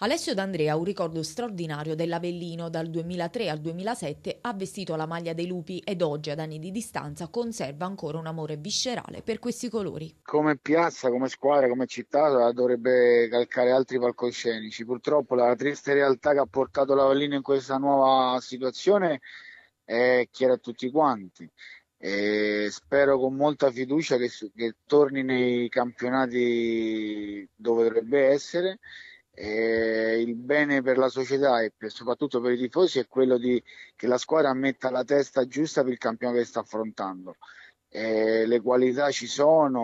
Alessio D'Andrea ha un ricordo straordinario dell'Avellino. Dal 2003 al 2007 ha vestito la maglia dei lupi ed oggi, ad anni di distanza, conserva ancora un amore viscerale per questi colori. Come piazza, come squadra, come città dovrebbe calcare altri palcoscenici. Purtroppo la triste realtà che ha portato l'Avellino in questa nuova situazione è chiara a tutti quanti. E spero con molta fiducia che, che torni nei campionati dove dovrebbe essere eh, il bene per la società e per, soprattutto per i tifosi è quello di, che la squadra metta la testa giusta per il campione che sta affrontando. Eh, le qualità ci sono,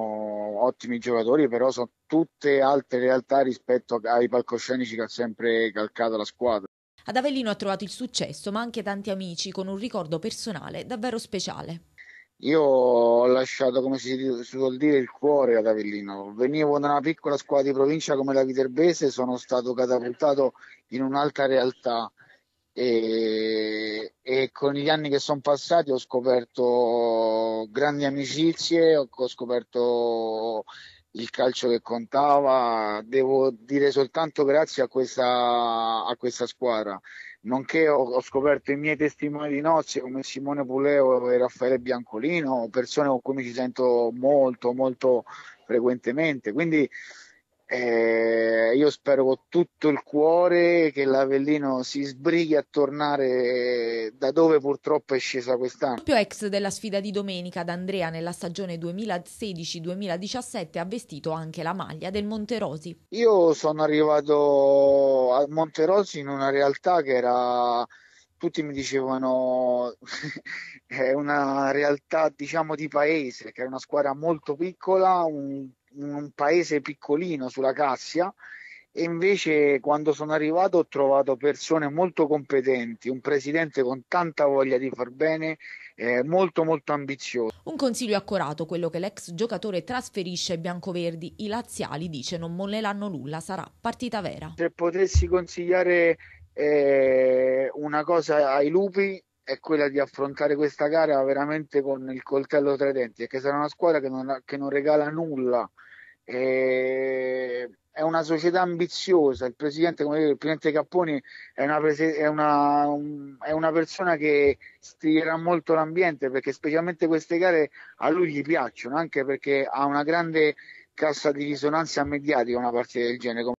ottimi giocatori, però sono tutte altre realtà rispetto ai palcoscenici che ha sempre calcato la squadra. Ad Avellino ha trovato il successo, ma anche tanti amici con un ricordo personale davvero speciale. Io ho lasciato, come si suol dire, il cuore ad Avellino. Venivo da una piccola squadra di provincia come la Viterbese, sono stato catapultato in un'altra realtà e, e con gli anni che sono passati ho scoperto grandi amicizie, ho, ho scoperto il calcio che contava. Devo dire soltanto grazie a questa, a questa squadra. Nonché ho, ho, scoperto i miei testimoni di nozze come Simone Puleo e Raffaele Biancolino, persone con cui mi sento molto, molto frequentemente. Quindi eh, io spero con tutto il cuore che l'Avellino si sbrighi a tornare da dove purtroppo è scesa quest'anno. Proprio ex della sfida di domenica d'Andrea nella stagione 2016-2017 ha vestito anche la maglia del Monterosi. Io sono arrivato a Monterosi in una realtà che era tutti mi dicevano è una realtà diciamo di paese, che è una squadra molto piccola, un un paese piccolino sulla Cassia e invece quando sono arrivato ho trovato persone molto competenti, un presidente con tanta voglia di far bene, eh, molto molto ambizioso. Un consiglio accorato, quello che l'ex giocatore trasferisce ai biancoverdi, i laziali dice non molleranno nulla, sarà partita vera. Se potessi consigliare eh, una cosa ai lupi è quella di affrontare questa gara veramente con il coltello tra i denti, perché sarà una squadra che non, che non regala nulla. E è una società ambiziosa. Il presidente, come dire, il presidente Capponi è una, prese- è una, un, è una persona che studierà molto l'ambiente perché, specialmente, queste gare a lui gli piacciono anche perché ha una grande cassa di risonanza mediatica una partita del genere.